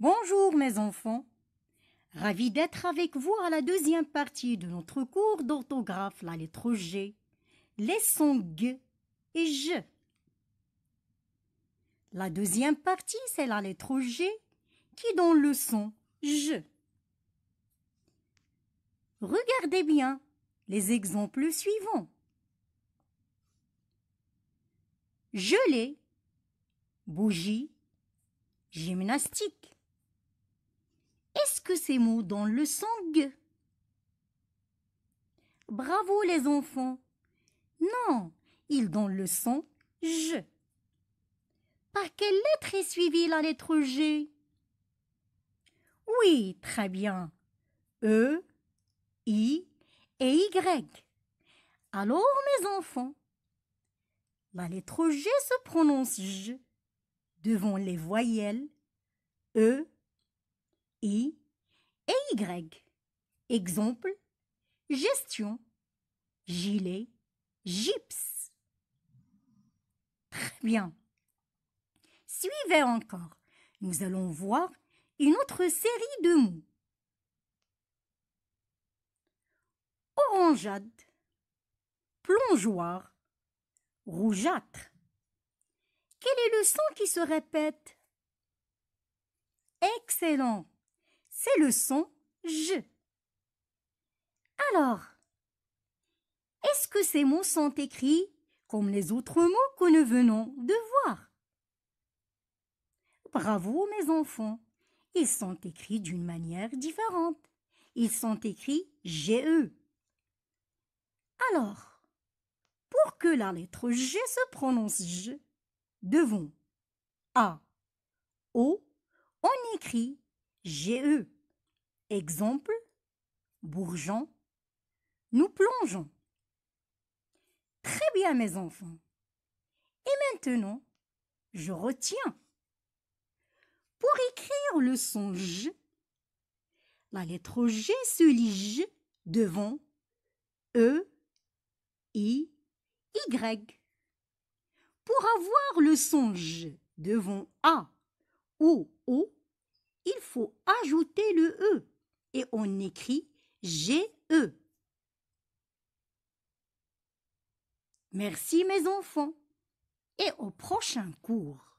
Bonjour mes enfants. Ravi d'être avec vous à la deuxième partie de notre cours d'orthographe, la lettre G. les sons G et je. La deuxième partie, c'est la lettre G qui donne le son je. Regardez bien les exemples suivants. Gelée, bougie, gymnastique. Est-ce que ces mots donnent le son « g » Bravo les enfants Non, ils donnent le son « j ». Par quelle lettre est suivie la lettre G Oui, très bien. E, I et Y. Alors, mes enfants, la lettre G se prononce J devant les voyelles E, I et Y. Exemple, gestion, gilet, gypse. Très bien. Suivez encore. Nous allons voir une autre série de mots. Orangeade, plongeoir, rougeâtre. Quel est le son qui se répète Excellent c'est le son J. Alors, est-ce que ces mots sont écrits comme les autres mots que nous venons de voir Bravo mes enfants, ils sont écrits d'une manière différente. Ils sont écrits GE. Alors, pour que la lettre G se prononce J, devant A, O, on écrit j'ai eu. Exemple, bourgeon, nous plongeons. Très bien, mes enfants. Et maintenant, je retiens. Pour écrire le son J, la lettre G se lit J devant E, I, Y. Pour avoir le son J devant A ou O, il faut ajouter le E et on écrit GE. Merci mes enfants et au prochain cours.